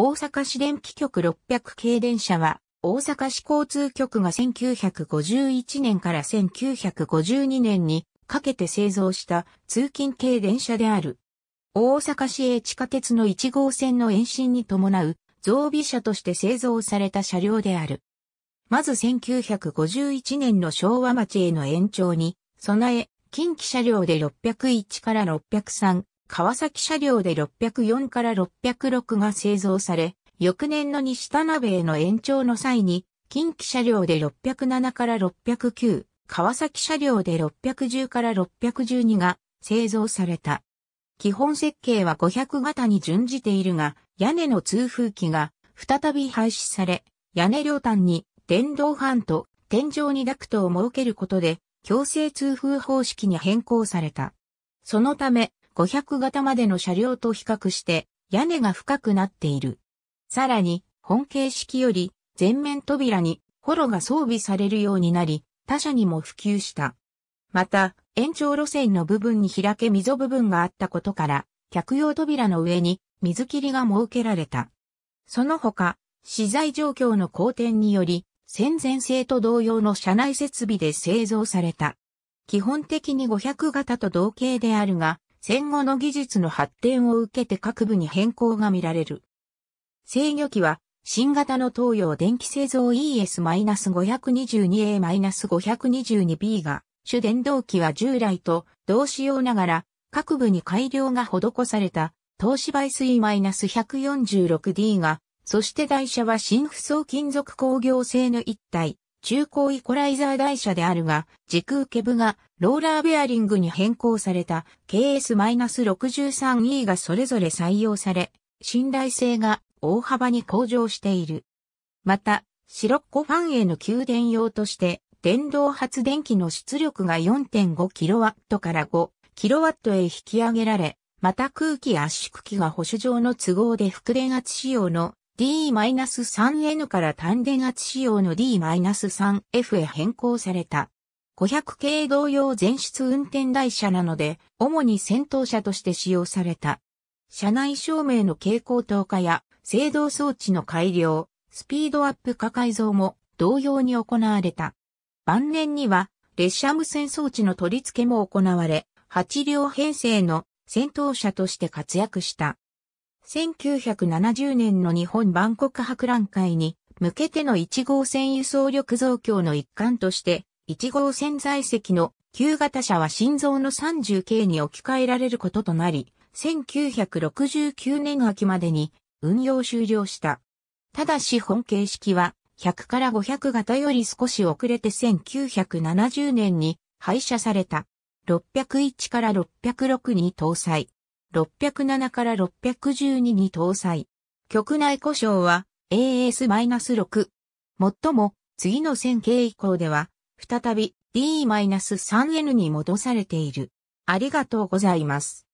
大阪市電気局600系電車は、大阪市交通局が1951年から1952年にかけて製造した通勤系電車である。大阪市営地下鉄の1号線の延伸に伴う増備車として製造された車両である。まず1951年の昭和町への延長に、備え、近畿車両で601から603、川崎車両で604から606が製造され、翌年の西田鍋への延長の際に、近畿車両で607から609、川崎車両で610から612が製造された。基本設計は500型に準じているが、屋根の通風機が再び廃止され、屋根両端に電動ファンと天井にダクトを設けることで、強制通風方式に変更された。そのため、500型までの車両と比較して屋根が深くなっている。さらに、本形式より前面扉にホロが装備されるようになり、他社にも普及した。また、延長路線の部分に開け溝部分があったことから、客用扉の上に水切りが設けられた。その他、資材状況の好転により、戦前製と同様の車内設備で製造された。基本的に500型と同型であるが、戦後の技術の発展を受けて各部に変更が見られる。制御機は新型の東洋電気製造 ES-522A-522B が、主電動機は従来と同仕様ながら各部に改良が施された東芝 SE-146D が、そして台車は新不装金属工業製の一体、中高イコライザー台車であるが、軸受け部がローラーベアリングに変更された KS-63E がそれぞれ採用され、信頼性が大幅に向上している。また、シロッコファンへの給電用として、電動発電機の出力が 4.5kW から 5kW へ引き上げられ、また空気圧縮機が保守上の都合で副電圧仕様の D-3N から単電圧仕様の D-3F へ変更された。500系同様全室運転台車なので、主に戦闘車として使用された。車内照明の蛍光灯化や、制動装置の改良、スピードアップ化改造も同様に行われた。晩年には、列車無線装置の取り付けも行われ、8両編成の戦闘車として活躍した。1970年の日本万国博覧会に向けての1号線輸送力増強の一環として、1号線在籍の旧型車は心臓の 30K に置き換えられることとなり、1969年秋までに運用終了した。ただし本形式は100から500型より少し遅れて1970年に廃車された。601から606に搭載。607から612に搭載。局内故障は AS-6。もっとも次の線形以降では再び D-3N に戻されている。ありがとうございます。